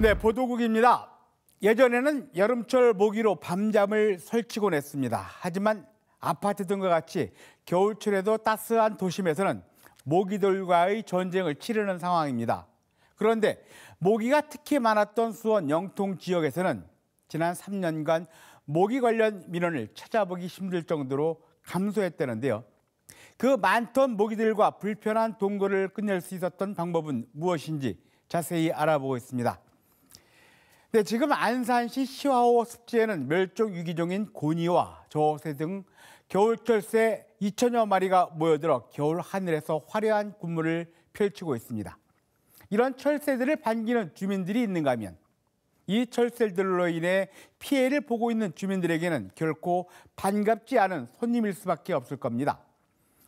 네, 보도국입니다. 예전에는 여름철 모기로 밤잠을 설치곤 했습니다. 하지만 아파트 등과 같이 겨울철에도 따스한 도심에서는 모기들과의 전쟁을 치르는 상황입니다. 그런데 모기가 특히 많았던 수원 영통 지역에서는 지난 3년간 모기 관련 민원을 찾아보기 힘들 정도로 감소했다는데요. 그 많던 모기들과 불편한 동거를 끝낼 수 있었던 방법은 무엇인지 자세히 알아보고 있습니다. 네, 지금 안산시 시화호 습지에는 멸종 위기종인 고니와 조세 등 겨울철새 2천여 마리가 모여들어 겨울 하늘에서 화려한 군무를 펼치고 있습니다. 이런 철새들을 반기는 주민들이 있는가 하면 이 철새들로 인해 피해를 보고 있는 주민들에게는 결코 반갑지 않은 손님일 수밖에 없을 겁니다.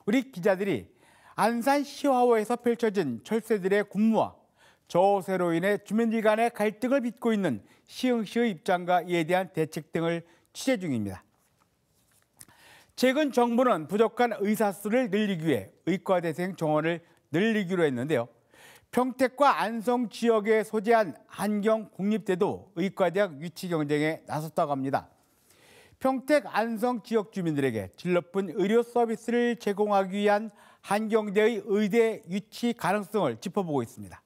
우리 기자들이 안산 시화호에서 펼쳐진 철새들의 군무와 저세로 인해 주민들 간의 갈등을 빚고 있는 시흥시의 입장과 이에 대한 대책 등을 취재 중입니다. 최근 정부는 부족한 의사 수를 늘리기 위해 의과대생 정원을 늘리기로 했는데요. 평택과 안성 지역에 소재한 한경 국립대도 의과대학 위치 경쟁에 나섰다고 합니다. 평택 안성 지역 주민들에게 질 높은 의료 서비스를 제공하기 위한 한경대의 의대 유치 가능성을 짚어보고 있습니다.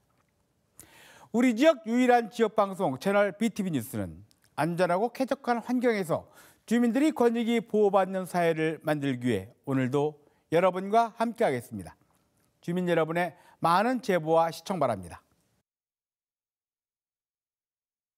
우리 지역 유일한 지역 방송 채널 BTV 뉴스는 안전하고 쾌적한 환경에서 주민들이 권익이 보호받는 사회를 만들기 위해 오늘도 여러분과 함께하겠습니다. 주민 여러분의 많은 제보와 시청 바랍니다.